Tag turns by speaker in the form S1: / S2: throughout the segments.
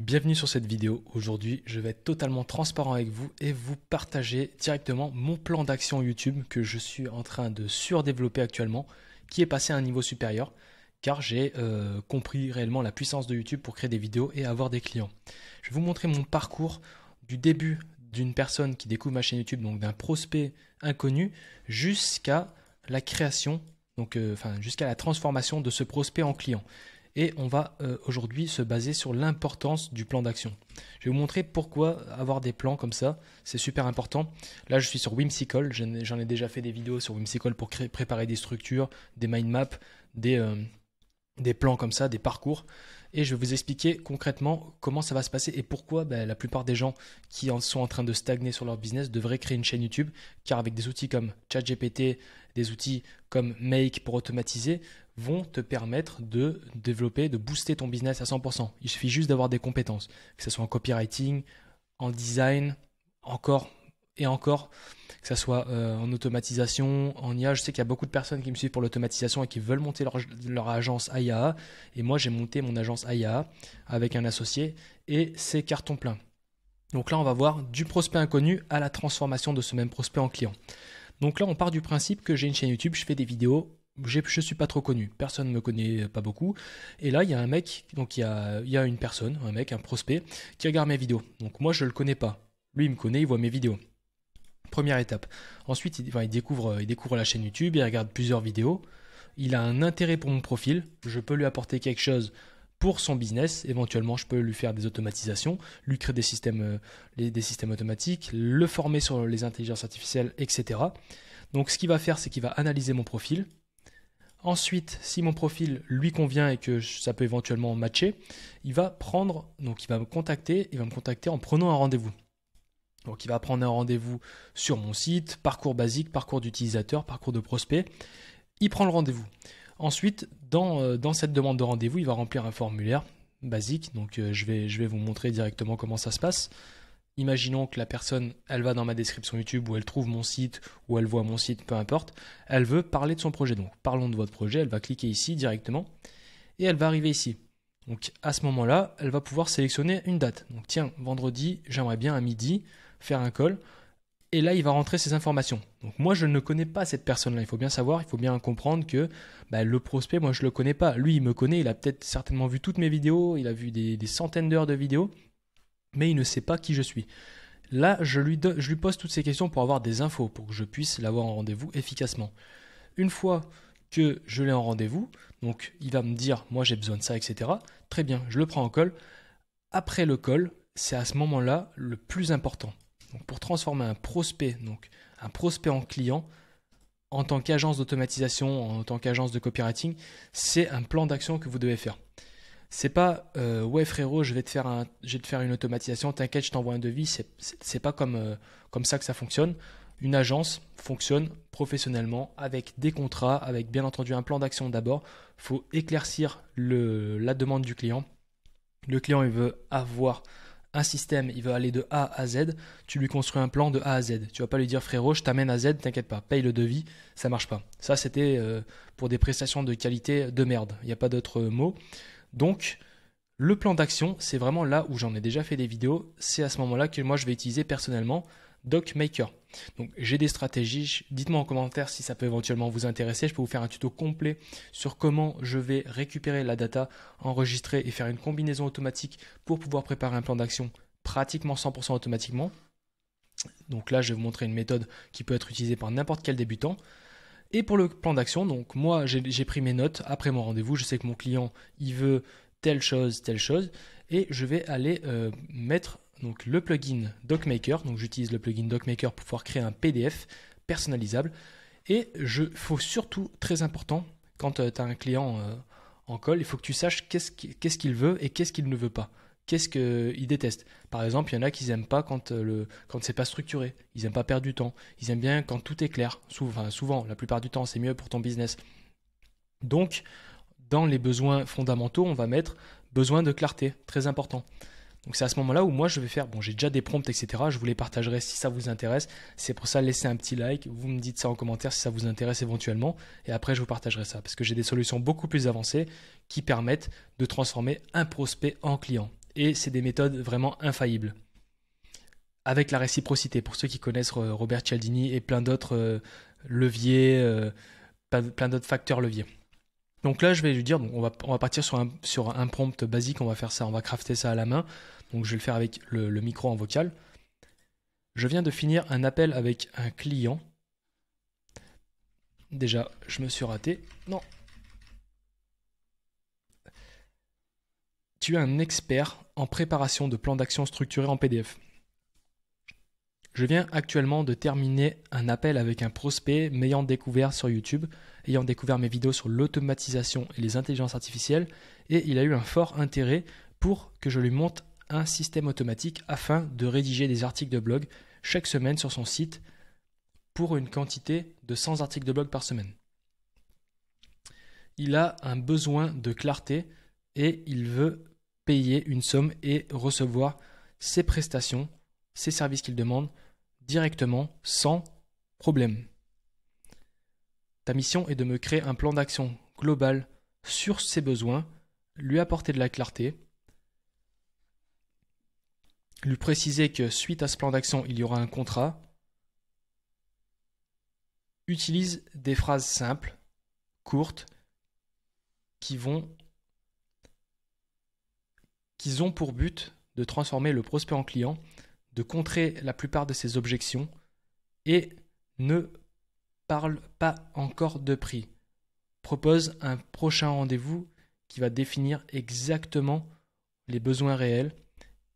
S1: Bienvenue sur cette vidéo. Aujourd'hui, je vais être totalement transparent avec vous et vous partager directement mon plan d'action YouTube que je suis en train de surdévelopper actuellement, qui est passé à un niveau supérieur, car j'ai euh, compris réellement la puissance de YouTube pour créer des vidéos et avoir des clients. Je vais vous montrer mon parcours du début d'une personne qui découvre ma chaîne YouTube, donc d'un prospect inconnu, jusqu'à la création, donc euh, enfin jusqu'à la transformation de ce prospect en client et on va euh, aujourd'hui se baser sur l'importance du plan d'action. Je vais vous montrer pourquoi avoir des plans comme ça, c'est super important. Là, je suis sur Whimsical, j'en ai déjà fait des vidéos sur Whimsical pour préparer des structures, des mind maps, euh, des, plans comme ça, des parcours. Et je vais vous expliquer concrètement comment ça va se passer et pourquoi ben, la plupart des gens qui sont en train de stagner sur leur business devraient créer une chaîne YouTube, car avec des outils comme ChatGPT, des outils comme Make pour automatiser, vont te permettre de développer, de booster ton business à 100%. Il suffit juste d'avoir des compétences, que ce soit en copywriting, en design, encore et encore, que ce soit euh, en automatisation, en IA. Je sais qu'il y a beaucoup de personnes qui me suivent pour l'automatisation et qui veulent monter leur, leur agence IAA. Et moi, j'ai monté mon agence IAA avec un associé et c'est carton plein. Donc là, on va voir du prospect inconnu à la transformation de ce même prospect en client. Donc là, on part du principe que j'ai une chaîne YouTube, je fais des vidéos je ne suis pas trop connu, personne ne me connaît pas beaucoup. Et là, il y a un mec, donc il y a, une personne, un mec, un prospect, qui regarde mes vidéos. Donc moi, je ne le connais pas. Lui, il me connaît, il voit mes vidéos. Première étape. Ensuite, il, découvre, il découvre la chaîne YouTube, il regarde plusieurs vidéos. Il a un intérêt pour mon profil, je peux lui apporter quelque chose pour son business. Éventuellement, je peux lui faire des automatisations, lui créer des systèmes, euh, des systèmes automatiques, le former sur les intelligences artificielles, etc. Donc, ce qu'il va faire, c'est qu'il va analyser mon profil, Ensuite, si mon profil lui convient et que ça peut éventuellement matcher, il va prendre, donc il va me contacter, il va me contacter en prenant un rendez-vous. Donc il va prendre un rendez-vous sur mon site, parcours basique, parcours d'utilisateur, parcours de prospect. Il prend le rendez-vous. Ensuite, dans, euh, cette demande de rendez-vous, il va remplir un formulaire basique. Donc euh, vais, je vais vous montrer directement comment ça se passe imaginons que la personne, elle va dans ma description YouTube où elle trouve mon site ou elle voit mon site, peu importe, elle veut parler de son projet. Donc parlons de votre projet, elle va cliquer ici directement et elle va arriver ici. Donc à ce moment-là, elle va pouvoir sélectionner une date. Donc tiens, vendredi, j'aimerais bien à midi faire un call. Et là, il va rentrer ses informations. Donc moi, je ne connais pas cette personne-là. Il faut bien savoir, il faut bien comprendre que bah, le prospect, moi, je ne le connais pas. Lui, il me connaît, il a peut-être certainement vu toutes mes vidéos, il a vu des centaines d'heures de vidéos mais il ne sait pas qui je suis. Là, je lui, pose toutes ces questions pour avoir des infos, pour que je puisse l'avoir en rendez-vous efficacement. Une fois que je l'ai en rendez-vous, donc il va me dire, moi j'ai besoin de ça, etc. Très bien, je le prends en call. Après le call, c'est à ce moment-là le plus important. pour transformer un prospect, donc un prospect en client, en tant qu'agence d'automatisation, en tant qu'agence de copywriting, c'est un plan d'action que vous devez faire c'est pas euh, ouais frérot je vais te faire un, faire une automatisation t'inquiète je t'envoie un devis c'est pas comme euh, comme ça que ça fonctionne une agence fonctionne professionnellement avec des contrats avec bien entendu un plan d'action d'abord faut éclaircir le la demande du client le client il veut avoir un système, il veut aller de A à Z, tu lui construis un plan de A à Z. Tu vas pas lui dire frérot, je t'amène à Z, t'inquiète pas, paye le devis, ça marche pas. Ça c'était euh, pour des prestations de qualité de merde, il n'y a pas d'autre mot. Donc, le plan d'action, c'est vraiment là où j'en ai déjà fait des vidéos. C'est à ce moment-là que moi, je vais utiliser personnellement DocMaker. Donc, j'ai des stratégies. Dites-moi en commentaire si ça peut éventuellement vous intéresser. Je peux vous faire un tuto complet sur comment je vais récupérer la data, enregistrer et faire une combinaison automatique pour pouvoir préparer un plan d'action pratiquement 100% automatiquement. Donc là, je vais vous montrer une méthode qui peut être utilisée par n'importe quel débutant. Et pour le plan d'action, donc moi j'ai pris mes notes après mon rendez-vous, je sais que mon client il veut telle chose, telle chose, et je vais aller euh, mettre donc le plugin DocMaker, donc j'utilise le plugin DocMaker pour pouvoir créer un PDF personnalisable, et je faut surtout, très important, quand euh, tu as un client euh, en call, il faut que tu saches qu'est-ce qu'il veut et qu'est-ce qu'il ne veut pas qu'est-ce qu'ils détestent. Par exemple, il y en a qui n'aiment pas quand, euh, le, quand c'est pas structuré, ils n'aiment pas perdre du temps, ils aiment bien quand tout est clair, souvent, souvent la plupart du temps c'est mieux pour ton business. Donc, dans les besoins fondamentaux, on va mettre besoin de clarté, très important. Donc c'est à ce moment-là où moi je vais faire, bon j'ai déjà des prompts, etc. Je vous les partagerai si ça vous intéresse. C'est pour ça, laissez un petit like, vous me dites ça en commentaire si ça vous intéresse éventuellement, et après je vous partagerai ça, parce que j'ai des solutions beaucoup plus avancées qui permettent de transformer un prospect en client et c'est des méthodes vraiment infaillibles. Avec la réciprocité, pour ceux qui connaissent euh, Robert Cialdini et plein d'autres euh, leviers, euh, plein d'autres facteurs leviers. Donc là, je vais lui dire, on, va, on va partir sur un, sur un prompt basique, on va faire ça, on va crafter ça à la main. Donc je vais le faire avec le, le micro en vocal. Je viens de finir un appel avec un client. Déjà, je me suis raté. Non. Tu es un expert en préparation de plans d'action structurés en PDF. Je viens actuellement de terminer un appel avec un prospect m'ayant découvert sur YouTube, ayant découvert mes vidéos sur l'automatisation et les intelligences artificielles, et il a eu un fort intérêt pour que je lui monte un système automatique afin de rédiger des articles de blog chaque semaine sur son site pour une quantité de 100 articles de blog par semaine. Il a un besoin de clarté et il veut payer une somme et recevoir ses prestations, ses services qu'il demande directement sans problème. Ta mission est de me créer un plan d'action global sur ses besoins, lui apporter de la clarté, lui préciser que suite à ce plan d'action, il y aura un contrat. Utilise des phrases simples, courtes, qui vont qu'ils ont pour but de transformer le prospect en client, de contrer la plupart de ses objections et ne parle pas encore de prix. Propose un prochain rendez-vous qui va définir exactement les besoins réels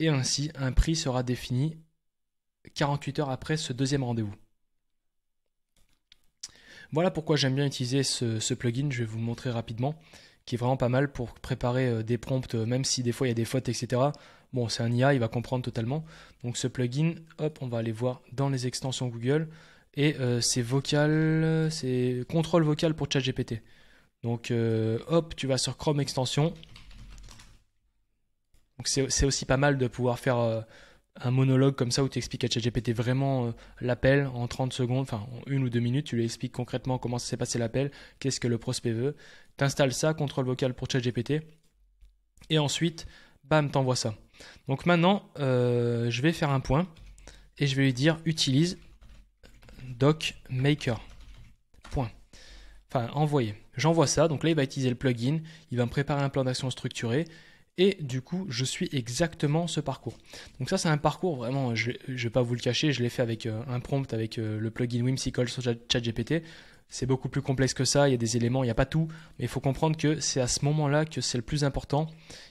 S1: et ainsi un prix sera défini 48 heures après ce deuxième rendez-vous. Voilà pourquoi j'aime bien utiliser ce, plugin, je vais vous montrer rapidement qui est vraiment pas mal pour préparer euh, des prompts, euh, même si des fois il y a des fautes, etc. Bon, c'est un IA, il va comprendre totalement. Donc ce plugin, hop, on va aller voir dans les extensions Google. Et euh, c'est vocal, c'est contrôle vocal pour ChatGPT. Donc hop, tu vas sur Chrome extension. Donc c'est aussi pas mal de pouvoir faire un monologue comme ça où tu expliques à ChatGPT vraiment euh, l'appel en 30 secondes, enfin en une ou deux minutes, tu lui expliques concrètement comment ça s'est passé l'appel, qu'est-ce que le prospect veut. Tu installes ça, contrôle vocal pour ChatGPT, et ensuite, bam, t'envoies ça. Donc maintenant, euh, je vais faire un point et je vais lui dire utilise doc maker. Point. Enfin, envoyer. J'envoie ça, donc là il va utiliser le plugin, il va me préparer un plan d'action structuré, et du coup, je suis exactement ce parcours. Donc ça, c'est un parcours vraiment, je ne vais pas vous le cacher, je l'ai fait avec euh, un prompt, avec euh, le plugin Whimsical sur ChatGPT. C'est beaucoup plus complexe que ça, il y a des éléments, il n'y a pas tout, mais il faut comprendre que c'est à ce moment-là que c'est le plus important.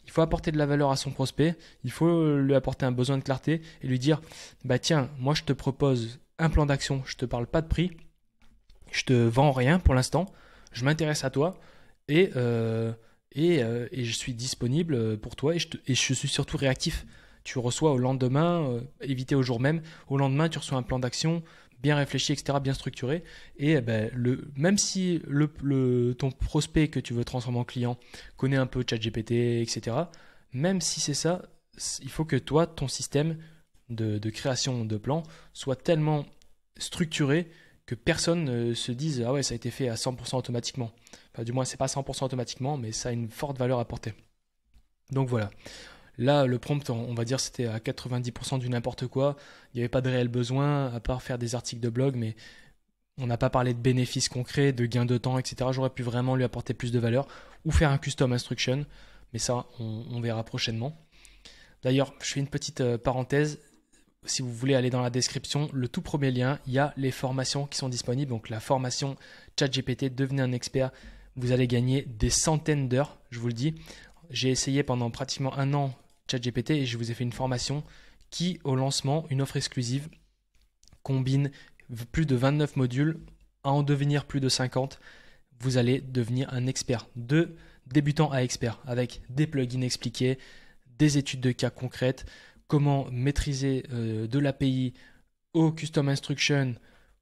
S1: Il faut apporter de la valeur à son prospect, il faut lui apporter un besoin de clarté et lui dire, bah tiens, moi je te propose un plan d'action, je te parle pas de prix, je te vends rien pour l'instant, je m'intéresse à toi et... Euh, euh, et, je suis disponible euh, pour toi et je, suis surtout réactif. Tu reçois au lendemain, euh, éviter au jour même, au lendemain tu reçois un plan d'action bien réfléchi, etc., bien structuré. Et eh ben, le, même si le, ton prospect que tu veux transformer en client connaît un peu ChatGPT, etc., même si c'est ça, il faut que toi, ton système de, de création de plan soit tellement structuré personne ne se dise ah ouais ça a été fait à 100% automatiquement. Enfin, du moins c'est pas 100% automatiquement, mais ça a une forte valeur apportée. Donc voilà. Là, le prompt, on va dire, c'était à 90% du n'importe quoi. Il n'y avait pas de réel besoin, à part faire des articles de blog, mais on n'a pas parlé de bénéfices concrets, de gains de temps, etc. J'aurais pu vraiment lui apporter plus de valeur ou faire un custom instruction, mais ça, on verra prochainement. D'ailleurs, je fais une petite euh, parenthèse si vous voulez aller dans la description, le tout premier lien, il y a les formations qui sont disponibles. Donc la formation ChatGPT, devenez un expert. Vous allez gagner des centaines d'heures, je vous le dis. J'ai essayé pendant pratiquement un an ChatGPT et je vous ai fait une formation qui, au lancement, une offre exclusive, combine plus de 29 modules, à en devenir plus de 50. Vous allez devenir un expert, de débutant à expert, avec des plugins expliqués, des études de cas concrètes comment maîtriser euh, de l'API au custom instruction,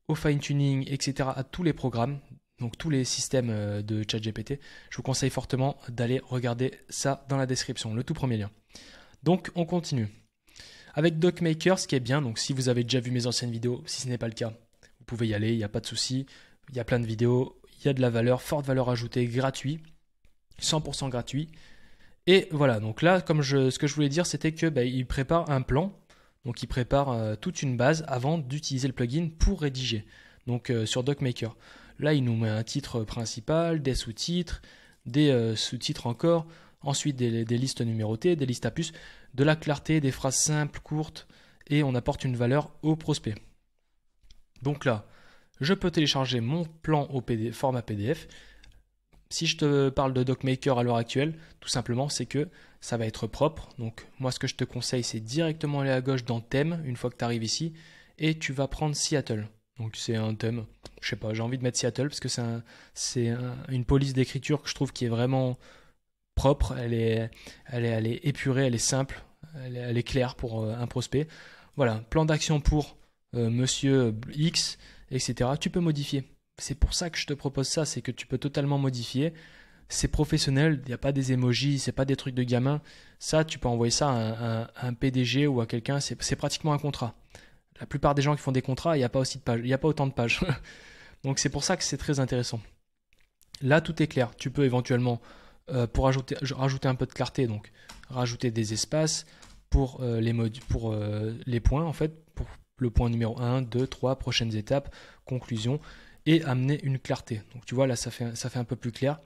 S1: au fine-tuning, etc., à tous les programmes, donc tous les systèmes euh, de ChatGPT, je vous conseille fortement d'aller regarder ça dans la description, le tout premier lien. Donc on continue. Avec DocMaker, ce qui est bien, donc si vous avez déjà vu mes anciennes vidéos, si ce n'est pas le cas, vous pouvez y aller, il n'y a pas de souci, il y a plein de vidéos, il y a de la valeur, forte valeur ajoutée, gratuit, 100% gratuit. Et voilà, donc là, comme ce que je voulais dire, c'était que bah, prépare un plan, donc il prépare euh, toute une base avant d'utiliser le plugin pour rédiger. Donc euh, sur DocMaker, là, il nous met un titre principal, des sous-titres, des euh, sous-titres encore, ensuite des, listes numérotées, des listes à puces, de la clarté, des phrases simples, courtes, et on apporte une valeur au prospect. Donc là, je peux télécharger mon plan au format PDF si je te parle de DocMaker à l'heure actuelle, tout simplement, c'est que ça va être propre. Donc, moi, ce que je te conseille, c'est directement aller à gauche dans thème, une fois que tu arrives ici, et tu vas prendre Seattle. Donc, c'est un thème, je sais pas, j'ai envie de mettre Seattle parce que c'est une police d'écriture que je trouve qui est vraiment propre, elle est, elle est, est épurée, elle est simple, elle est, claire pour euh, un prospect. Voilà, plan d'action pour euh, monsieur X, etc. Tu peux modifier. C'est pour ça que je te propose ça, c'est que tu peux totalement modifier. C'est professionnel, il n'y a pas des emojis, c'est pas des trucs de gamin. Ça, tu peux envoyer ça à, un PDG ou à quelqu'un, c'est pratiquement un contrat. La plupart des gens qui font des contrats, il n'y a, pas aussi de a pas autant de pages. Donc c'est pour ça que c'est très intéressant. Là, tout est clair. Tu peux éventuellement, euh, pour ajouter, rajouter un peu de clarté, donc rajouter des espaces pour, euh, les, euh, les points, en fait, pour le point numéro 1, 2, 3, prochaines étapes, conclusion et amener une clarté. Donc tu vois, là, ça fait, ça fait un peu plus clair.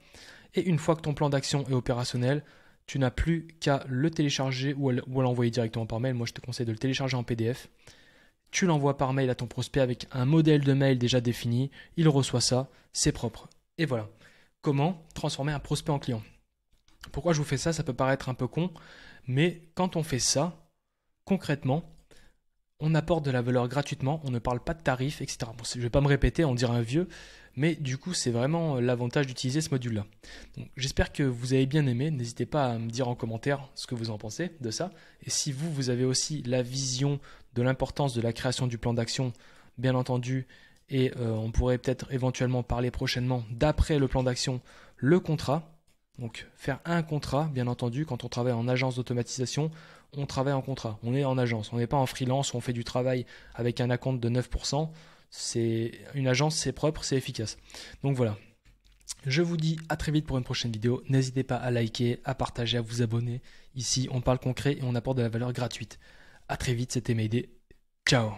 S1: Et une fois que ton plan d'action est opérationnel, tu n'as plus qu'à le télécharger ou à l'envoyer directement par mail. Moi, je te conseille de le télécharger en PDF. Tu l'envoies par mail à ton prospect avec un modèle de mail déjà défini. Il reçoit ça, c'est propre. Et voilà. Comment transformer un prospect en client Pourquoi je vous fais ça Ça peut paraître un peu con, mais quand on fait ça, concrètement, on apporte de la valeur gratuitement, on ne parle pas de tarifs, etc. je ne vais pas me répéter, on dirait un vieux, mais du coup c'est vraiment euh, l'avantage d'utiliser ce module-là. J'espère que vous avez bien aimé, n'hésitez pas à me dire en commentaire ce que vous en pensez de ça, et si vous, vous avez aussi la vision de l'importance de la création du plan d'action, bien entendu, et euh, on pourrait peut-être éventuellement parler prochainement d'après le plan d'action, le contrat, donc faire un contrat, bien entendu, quand on travaille en agence d'automatisation, on travaille en contrat, on est en agence, on n'est pas en freelance, on fait du travail avec un acompte de 9%. C'est une agence, c'est propre, c'est efficace. Donc voilà. Je vous dis à très vite pour une prochaine vidéo. N'hésitez pas à liker, à partager, à vous abonner. Ici, on parle concret et on apporte de la valeur gratuite. À très vite, c'était Mayday. Ciao